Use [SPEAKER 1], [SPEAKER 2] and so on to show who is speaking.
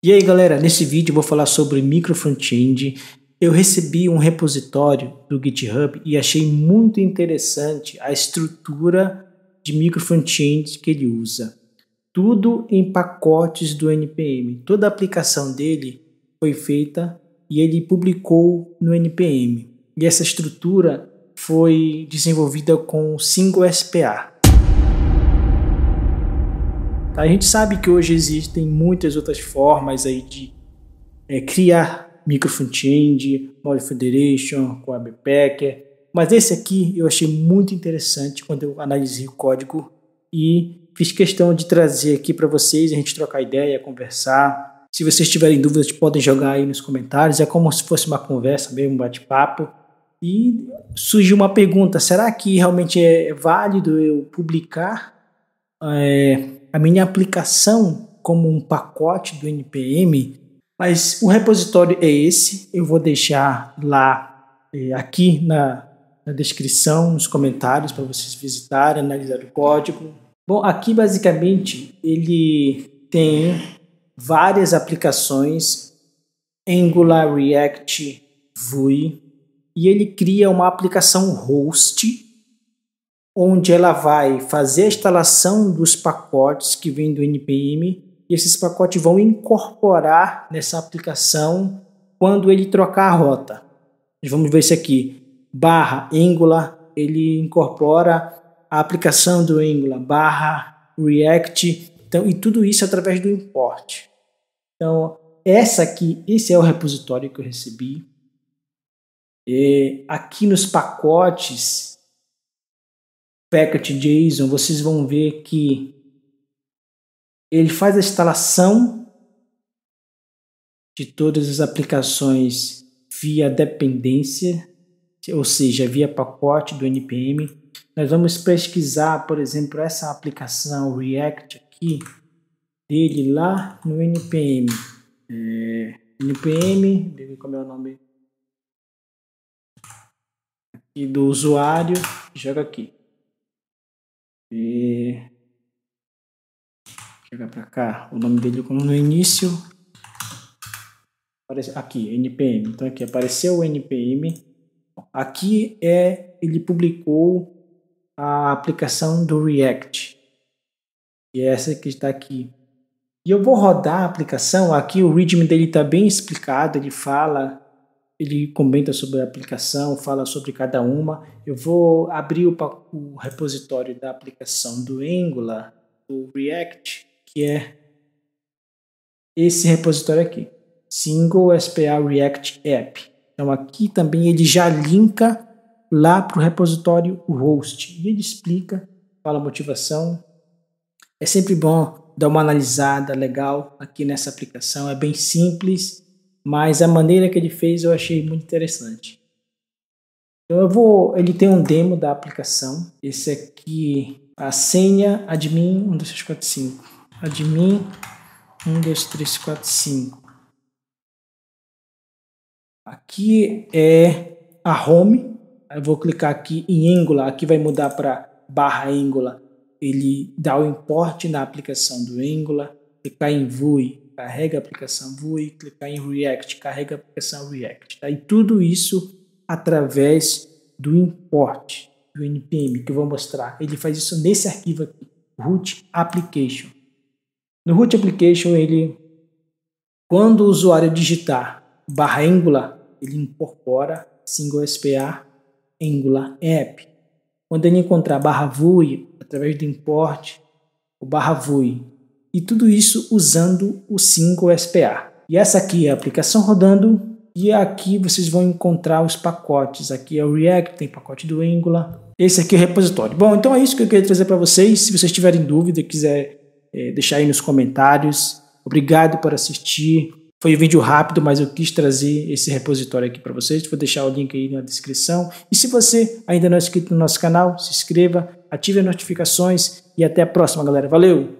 [SPEAKER 1] E aí galera, nesse vídeo eu vou falar sobre micro front-end. Eu recebi um repositório do GitHub e achei muito interessante a estrutura de micro front-end que ele usa. Tudo em pacotes do NPM. Toda a aplicação dele foi feita e ele publicou no NPM. E essa estrutura foi desenvolvida com Single SPA. Tá? A gente sabe que hoje existem muitas outras formas aí de é, criar microfrontend, Model Federation, com Webpacker, mas esse aqui eu achei muito interessante quando eu analisei o código e fiz questão de trazer aqui para vocês, a gente trocar ideia, conversar. Se vocês tiverem dúvidas, podem jogar aí nos comentários. É como se fosse uma conversa mesmo, um bate-papo. E surgiu uma pergunta: será que realmente é válido eu publicar é, a minha aplicação como um pacote do NPM, mas o repositório é esse. Eu vou deixar lá, é, aqui na, na descrição, nos comentários, para vocês visitarem, analisar o código. Bom, aqui basicamente ele tem várias aplicações Angular React Vue e ele cria uma aplicação host onde ela vai fazer a instalação dos pacotes que vêm do NPM e esses pacotes vão incorporar nessa aplicação quando ele trocar a rota. vamos ver isso aqui. Barra Angular, ele incorpora a aplicação do Angular, barra React, então, e tudo isso através do import. Então, essa aqui, esse é o repositório que eu recebi. E aqui nos pacotes, Packet JSON, vocês vão ver que ele faz a instalação de todas as aplicações via dependência, ou seja, via pacote do npm. Nós vamos pesquisar, por exemplo, essa aplicação React aqui dele lá no npm. É, npm, ver como é o nome aqui do usuário, joga aqui. E. Chegar para cá. O nome dele, como no início. Aqui, NPM. Então aqui apareceu o NPM. Aqui é ele publicou a aplicação do React. E é essa que está aqui. E eu vou rodar a aplicação. Aqui o readme dele está bem explicado. Ele fala ele comenta sobre a aplicação, fala sobre cada uma. Eu vou abrir o, o repositório da aplicação do Angular, do React, que é esse repositório aqui, single SPA React App. Então aqui também ele já linka lá para o repositório host e ele explica, fala motivação. É sempre bom dar uma analisada legal aqui nessa aplicação, é bem simples mas a maneira que ele fez eu achei muito interessante. Então eu vou, ele tem um demo da aplicação. Esse aqui, a senha admin 12345. Admin 12345. Aqui é a home. Eu vou clicar aqui em Angular, aqui vai mudar para barra Angular. Ele dá o import na aplicação do Angular. Clicar em Vue carrega a aplicação Vue, clicar em React, carrega a aplicação React. Tá? E tudo isso através do import do NPM que eu vou mostrar. Ele faz isso nesse arquivo aqui, root application. No root application, ele, quando o usuário digitar barra Angular, ele incorpora single SPA Angular app. Quando ele encontrar barra Vue através do import, o barra Vue e tudo isso usando o 5SPA. E essa aqui é a aplicação rodando e aqui vocês vão encontrar os pacotes. Aqui é o React, tem pacote do Angular. Esse aqui é o repositório. Bom, então é isso que eu queria trazer para vocês. Se vocês tiverem dúvida, quiser é, deixar aí nos comentários. Obrigado por assistir. Foi um vídeo rápido, mas eu quis trazer esse repositório aqui para vocês. Vou deixar o link aí na descrição. E se você ainda não é inscrito no nosso canal, se inscreva, ative as notificações e até a próxima, galera. Valeu!